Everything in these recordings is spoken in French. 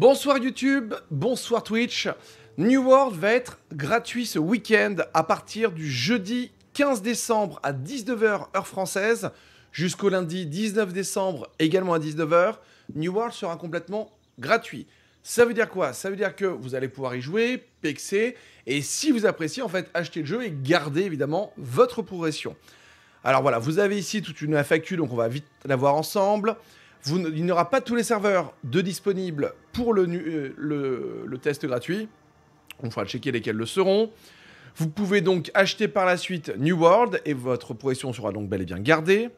Bonsoir YouTube, bonsoir Twitch. New World va être gratuit ce week-end à partir du jeudi 15 décembre à 19h heure française jusqu'au lundi 19 décembre également à 19h. New World sera complètement gratuit. Ça veut dire quoi Ça veut dire que vous allez pouvoir y jouer, pexer, et si vous appréciez, en fait, acheter le jeu et garder évidemment votre progression. Alors voilà, vous avez ici toute une FAQ, donc on va vite la voir ensemble il n'y aura pas tous les serveurs de disponibles pour euh, le, test gratuit. On fera checker lesquels le seront. Vous pouvez donc acheter par la suite New World et votre progression sera donc bel et bien gardée.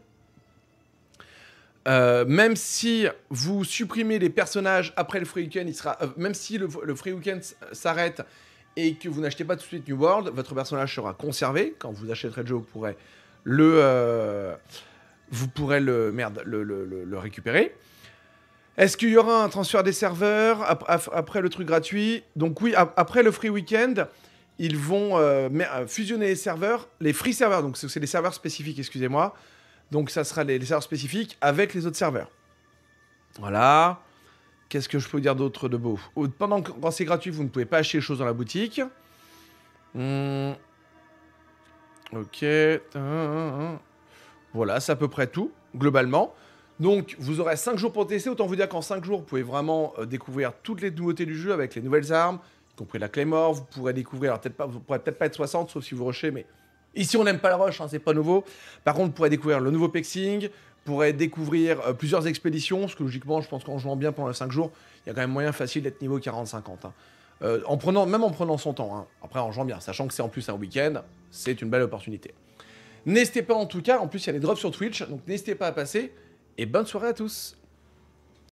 Euh, même si vous supprimez les personnages après le free weekend, il sera, euh, même si le, free weekend s'arrête et que vous n'achetez pas tout de suite New World, votre personnage sera conservé. Quand vous achèterez le jeu, vous pourrez le, vous pourrez le, merde, le, récupérer. Est-ce qu'il y aura un transfert des serveurs après le truc gratuit Donc oui, après le free weekend, ils vont euh, euh, fusionner les serveurs, les free serveurs, donc c'est les serveurs spécifiques, excusez-moi. Donc ça sera les, serveurs spécifiques avec les autres serveurs. Voilà. Qu'est-ce que je peux dire d'autre de beau Pendant que c'est gratuit, vous ne pouvez pas acheter les choses dans la boutique. Hmm. Ok. Voilà, c'est à peu près tout, globalement. Donc, vous aurez 5 jours pour tester. Autant vous dire qu'en 5 jours, vous pouvez vraiment euh, découvrir toutes les nouveautés du jeu avec les nouvelles armes, y compris la Claymore. Vous pourrez découvrir, alors peut-être pas, vous pourrez peut-être pas être 60, sauf si vous rushez, mais ici on n'aime pas le rush, hein, c'est pas nouveau. Par contre, vous pourrez découvrir le nouveau Pexing, vous pourrez découvrir euh, plusieurs expéditions, ce que logiquement, je pense qu'en jouant bien pendant 5 jours, il y a quand même moyen facile d'être niveau 40-50. Hein. Euh, en prenant, même en prenant son temps, hein. après en jouant bien, sachant que c'est en plus un week-end, c'est une belle opportunité. N'hésitez pas en tout cas, en plus il y a les drops sur Twitch, donc n'hésitez pas à passer. Et bonne soirée à tous